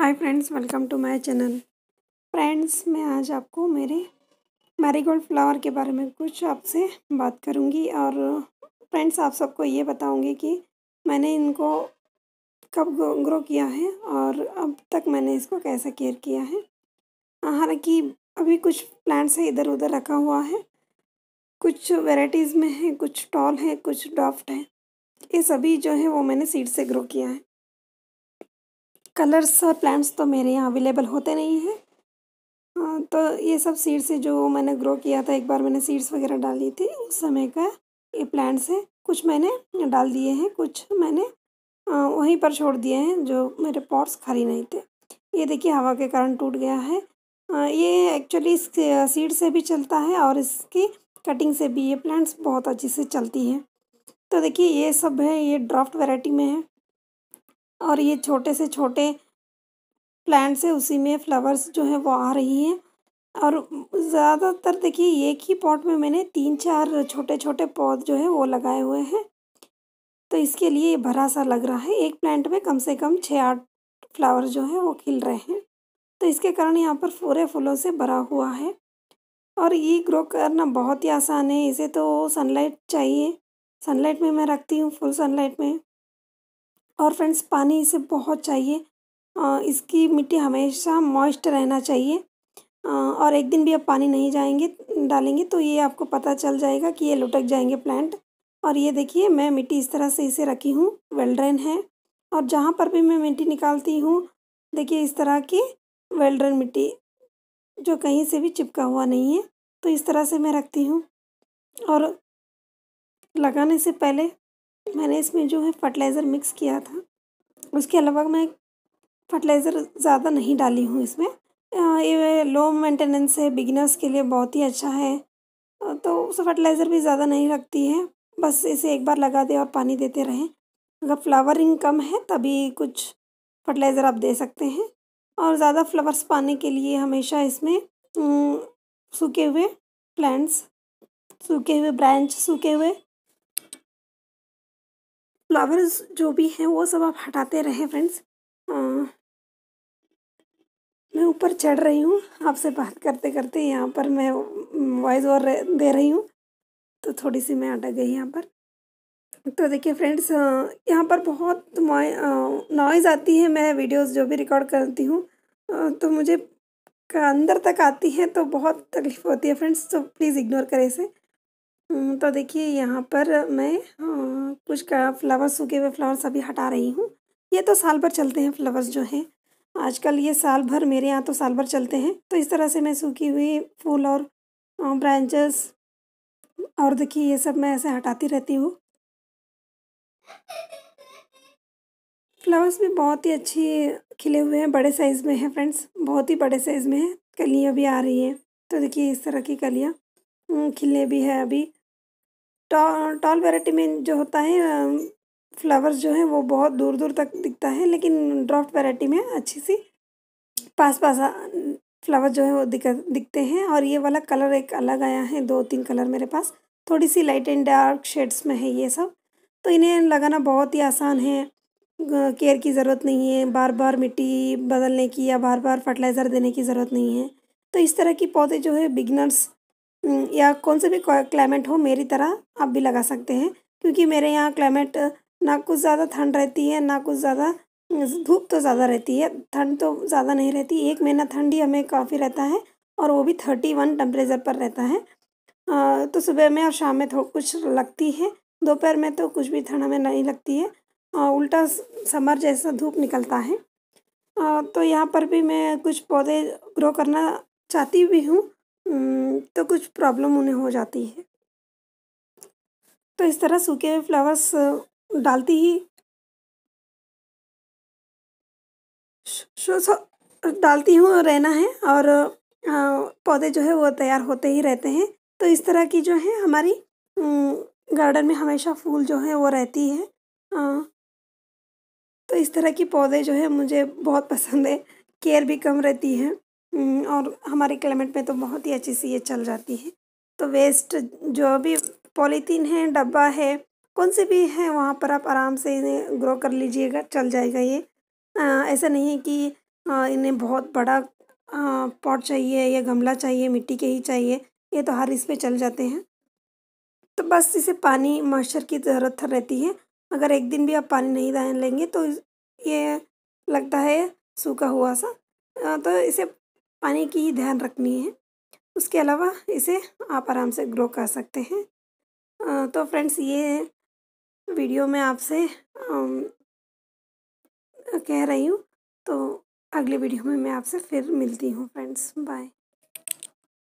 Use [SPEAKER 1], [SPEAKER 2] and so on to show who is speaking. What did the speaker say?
[SPEAKER 1] hi friends welcome to my channel friends मैं आज आपको मेरे मैरीगोल्ड फ्लावर के बारे में कुछ आपसे बात करूंगी और फ्रेंड्स आप सबको ये बताऊंगी कि मैंने इनको कब ग्रो किया है और अब तक मैंने इसको कैसे केयर किया है हालांकि अभी कुछ प्लांट्स है इधर उधर रखा हुआ है कुछ वेराइटीज़ में है कुछ टॉल है कुछ डॉफ्ट है ये सभी जो है वो मैंने सीड से ग्रो किया है कलर्स और प्लांट्स तो मेरे यहाँ अवेलेबल होते नहीं हैं हाँ, तो ये सब सीड्स जो मैंने ग्रो किया था एक बार मैंने सीड्स वगैरह डाली थी उस समय का ये प्लांट्स हैं कुछ मैंने डाल दिए हैं कुछ मैंने वहीं पर छोड़ दिए हैं जो मेरे पॉट्स खाली नहीं थे ये देखिए हवा के कारण टूट गया है ये एक्चुअली इस सीड से भी चलता है और इसकी कटिंग से भी ये प्लांट्स बहुत अच्छे से चलती हैं तो देखिए ये सब है ये ड्राफ्ट वैरायटी में है और ये छोटे से छोटे प्लांट्स है उसी में फ्लावर्स जो है वो आ रही हैं और ज़्यादातर देखिए एक ही पॉट में मैंने तीन चार छोटे छोटे पौध जो है वो लगाए हुए हैं तो इसके लिए भरा सा लग रहा है एक प्लांट में कम से कम छः आठ फ्लावर जो है वो खिल रहे हैं तो इसके कारण यहाँ पर पूरे फूलों से भरा हुआ है और ये ग्रो करना बहुत ही आसान है इसे तो सनलाइट चाहिए सनलाइट में मैं रखती हूँ फुल सनलाइट में और फ्रेंड्स पानी इसे बहुत चाहिए इसकी मिट्टी हमेशा मॉइस्ट रहना चाहिए और एक दिन भी आप पानी नहीं जाएंगे डालेंगे तो ये आपको पता चल जाएगा कि ये लुटक जाएंगे प्लांट और ये देखिए मैं मिट्टी इस तरह से इसे रखी हूँ वेलड्रेन है और जहाँ पर भी मैं मिट्टी निकालती हूँ देखिए इस तरह की वेल मिट्टी जो कहीं से भी चिपका हुआ नहीं है तो इस तरह से मैं रखती हूँ और लगाने से पहले मैंने इसमें जो है फर्टिलाइज़र मिक्स किया था उसके अलावा मैं फर्टिलाइज़र ज़्यादा नहीं डाली हूँ इसमें ये लो मेंटेनेंस है बिगिनर्स के लिए बहुत ही अच्छा है तो उस फर्टिलाइज़र भी ज़्यादा नहीं लगती है बस इसे एक बार लगा दे और पानी देते रहें अगर फ्लावरिंग कम है तभी कुछ फर्टिलाइज़र आप दे सकते हैं और ज़्यादा फ्लावर्स पाने के लिए हमेशा इसमें सूखे हुए प्लांट्स सूखे हुए ब्रांच सूखे हुए फ्लावर्स जो भी हैं वो सब आप हटाते रहें फ्रेंड्स मैं ऊपर चढ़ रही हूँ आपसे बात करते करते यहाँ पर मैं वॉइस और दे रही हूँ तो थोड़ी सी मैं अटक गई यहाँ पर तो देखिए फ्रेंड्स यहाँ पर बहुत नॉइज़ आती है मैं वीडियोस जो भी रिकॉर्ड करती हूँ तो मुझे अंदर तक आती है तो बहुत तकलीफ़ होती है फ्रेंड्स तो प्लीज़ इग्नोर करें इसे हम्म, तो देखिए यहाँ पर मैं कुछ का फ्लावर्स सूखे हुए फ्लावर्स अभी हटा रही हूँ ये तो साल भर चलते हैं फ्लावर्स जो हैं आजकल ये साल भर मेरे यहाँ तो साल भर चलते हैं तो इस तरह से मैं सूखी हुई फूल और ब्रांचेस और देखिए ये सब मैं ऐसे हटाती रहती हूँ फ्लावर्स भी बहुत ही अच्छी खिले हुए हैं बड़े साइज़ में हैं फ्रेंड्स बहुत ही बड़े साइज़ में हैं कलियाँ भी आ रही हैं तो देखिए इस तरह की कलियाँ हम्म, खिले भी है अभी टॉल टॉल वेराइटी में जो होता है फ्लावर्स जो हैं वो बहुत दूर दूर तक दिखता है लेकिन ड्राफ्ट वेराइटी में अच्छी सी पास पास फ्लावर जो है वो दिख दिखते हैं और ये वाला कलर एक अलग आया है दो तीन कलर मेरे पास थोड़ी सी लाइट एंड डार्क शेड्स में है ये सब तो इन्हें लगाना बहुत ही आसान है केयर की ज़रूरत नहीं है बार बार मिट्टी बदलने की या बार बार फर्टिलाइज़र देने की ज़रूरत नहीं है तो इस तरह की पौधे जो है बिगनर्स या कौन से भी क्लाइमेट हो मेरी तरह आप भी लगा सकते हैं क्योंकि मेरे यहाँ क्लाइमेट ना कुछ ज़्यादा ठंड रहती है ना कुछ ज़्यादा धूप तो ज़्यादा रहती है ठंड तो ज़्यादा नहीं रहती एक महीना ठंड ही हमें काफ़ी रहता है और वो भी थर्टी वन टेम्परेचर पर रहता है आ, तो सुबह में और शाम में थोड़ा कुछ लगती है दोपहर में तो कुछ भी ठंड हमें नहीं लगती है आ, उल्टा समर जैसा धूप निकलता है आ, तो यहाँ पर भी मैं कुछ पौधे ग्रो करना चाहती भी हूँ तो कुछ प्रॉब्लम उन्हें हो जाती है तो इस तरह सूखे हुए फ्लावर्स डालती ही डालती हूँ रहना है और पौधे जो है वो तैयार होते ही रहते हैं तो इस तरह की जो है हमारी गार्डन में हमेशा फूल जो है वो रहती है तो इस तरह की पौधे जो है मुझे बहुत पसंद है केयर भी कम रहती है हम्म, और हमारे क्लाइमेट में तो बहुत ही अच्छी सी ये चल जाती है तो वेस्ट जो भी पॉलीथीन है डब्बा है कौन से भी है वहाँ पर आप आराम से इन्हें ग्रो कर लीजिएगा चल जाएगा ये ऐसा नहीं है कि इन्हें बहुत बड़ा पॉट चाहिए या गमला चाहिए मिट्टी के ही चाहिए ये तो हर इस पर चल जाते हैं तो बस इसे पानी मॉइस्चर की ज़रूरत रहती है अगर एक दिन भी आप पानी नहीं लेंगे तो ये लगता है सूखा हुआ सा तो इसे पानी की ही ध्यान रखनी है उसके अलावा इसे आप आराम से ग्रो कर सकते हैं तो फ्रेंड्स ये वीडियो मैं आपसे कह रही हूँ तो अगले वीडियो में मैं आपसे फिर मिलती हूँ फ्रेंड्स बाय